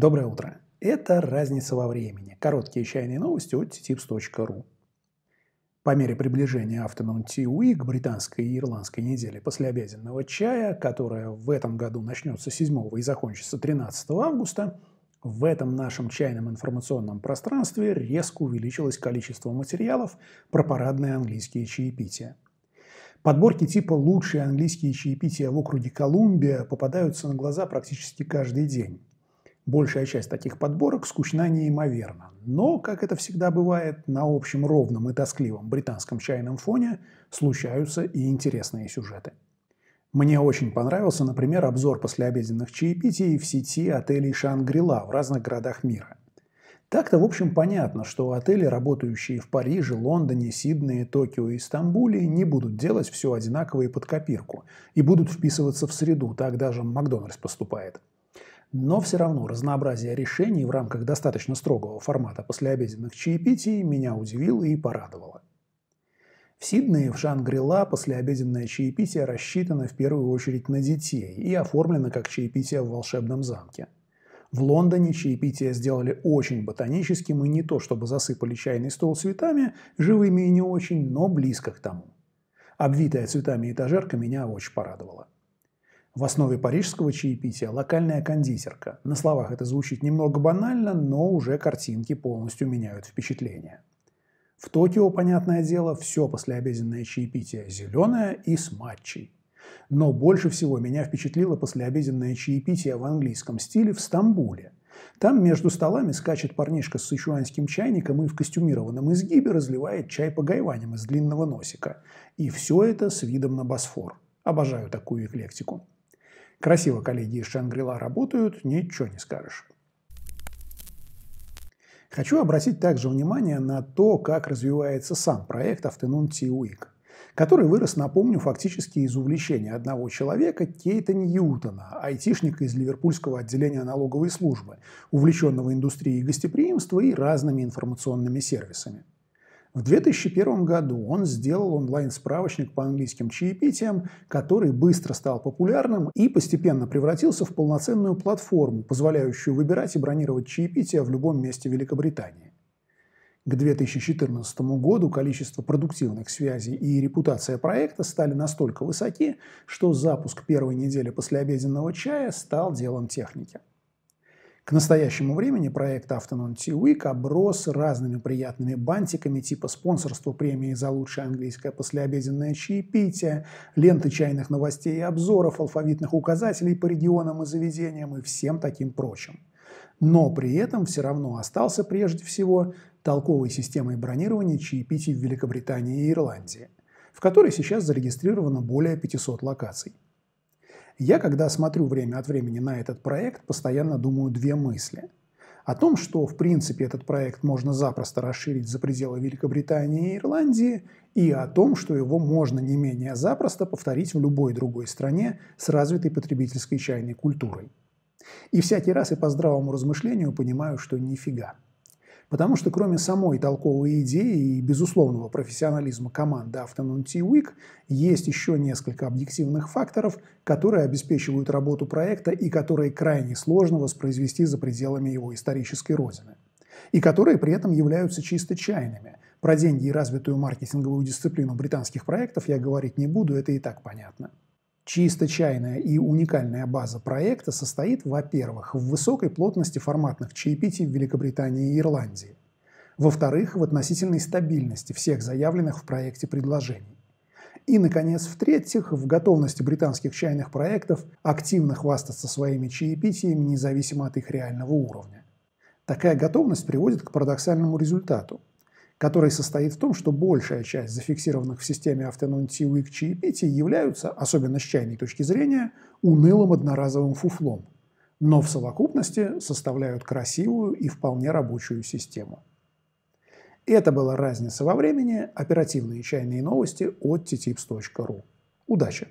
Доброе утро. Это разница во времени. Короткие чайные новости от ttips.ru. По мере приближения Afternoon Tea Week британской и ирландской недели послеобеденного чая, которая в этом году начнется 7 и закончится 13 августа, в этом нашем чайном информационном пространстве резко увеличилось количество материалов про парадные английские чаепития. Подборки типа «Лучшие английские чаепития в округе Колумбия» попадаются на глаза практически каждый день. Большая часть таких подборок скучна неимоверно, но, как это всегда бывает, на общем ровном и тоскливом британском чайном фоне случаются и интересные сюжеты. Мне очень понравился, например, обзор послеобеденных чаепитий в сети отелей «Шангрила» в разных городах мира. Так-то, в общем, понятно, что отели, работающие в Париже, Лондоне, Сиднее, Токио и Стамбуле, не будут делать все одинаково и под копирку, и будут вписываться в среду, так даже Макдональдс поступает – но все равно разнообразие решений в рамках достаточно строгого формата послеобеденных чаепитий меня удивило и порадовало. В Сиднее, в Шангрила, послеобеденное чаепитие рассчитано в первую очередь на детей и оформлено как чаепитие в волшебном замке. В Лондоне чаепитие сделали очень ботаническим и не то чтобы засыпали чайный стол цветами, живыми и не очень, но близко к тому. Обвитая цветами этажерка меня очень порадовала. В основе парижского чаепития локальная кондитерка. На словах это звучит немного банально, но уже картинки полностью меняют впечатление. В Токио, понятное дело, все послеобеденное чаепитие зеленое и с матчей. Но больше всего меня впечатлило послеобеденное чаепитие в английском стиле в Стамбуле. Там между столами скачет парнишка с сычуанским чайником и в костюмированном изгибе разливает чай по гайваням из длинного носика. И все это с видом на Босфор. Обожаю такую эклектику. Красиво коллеги из Шангрила работают, ничего не скажешь. Хочу обратить также внимание на то, как развивается сам проект Afternoon Tea Week, который вырос, напомню, фактически из увлечения одного человека, Кейта Ньютона, айтишника из Ливерпульского отделения налоговой службы, увлеченного индустрией гостеприимства и разными информационными сервисами. В 2001 году он сделал онлайн-справочник по английским чаепитиям, который быстро стал популярным и постепенно превратился в полноценную платформу, позволяющую выбирать и бронировать чаепития в любом месте Великобритании. К 2014 году количество продуктивных связей и репутация проекта стали настолько высоки, что запуск первой недели после обеденного чая стал делом техники. К настоящему времени проект Afternoon Tea Week оброс разными приятными бантиками типа спонсорства премии за лучшее английское послеобеденное чаепитие, ленты чайных новостей и обзоров, алфавитных указателей по регионам и заведениям и всем таким прочим. Но при этом все равно остался прежде всего толковой системой бронирования чаепитий в Великобритании и Ирландии, в которой сейчас зарегистрировано более 500 локаций. Я, когда смотрю время от времени на этот проект, постоянно думаю две мысли. О том, что, в принципе, этот проект можно запросто расширить за пределы Великобритании и Ирландии, и о том, что его можно не менее запросто повторить в любой другой стране с развитой потребительской чайной культурой. И всякий раз и по здравому размышлению понимаю, что нифига – Потому что кроме самой толковой идеи и безусловного профессионализма команды Afternoon Tea Week, есть еще несколько объективных факторов, которые обеспечивают работу проекта и которые крайне сложно воспроизвести за пределами его исторической родины. И которые при этом являются чисто чайными. Про деньги и развитую маркетинговую дисциплину британских проектов я говорить не буду, это и так понятно. Чисто чайная и уникальная база проекта состоит, во-первых, в высокой плотности форматных чаепитий в Великобритании и Ирландии. Во-вторых, в относительной стабильности всех заявленных в проекте предложений. И, наконец, в-третьих, в готовности британских чайных проектов активно хвастаться своими чаепитиями, независимо от их реального уровня. Такая готовность приводит к парадоксальному результату который состоит в том, что большая часть зафиксированных в системе автонон-тиуик чаепитий являются, особенно с чайной точки зрения, унылым одноразовым фуфлом, но в совокупности составляют красивую и вполне рабочую систему. Это была разница во времени, оперативные чайные новости от ttipс.ru. Удачи!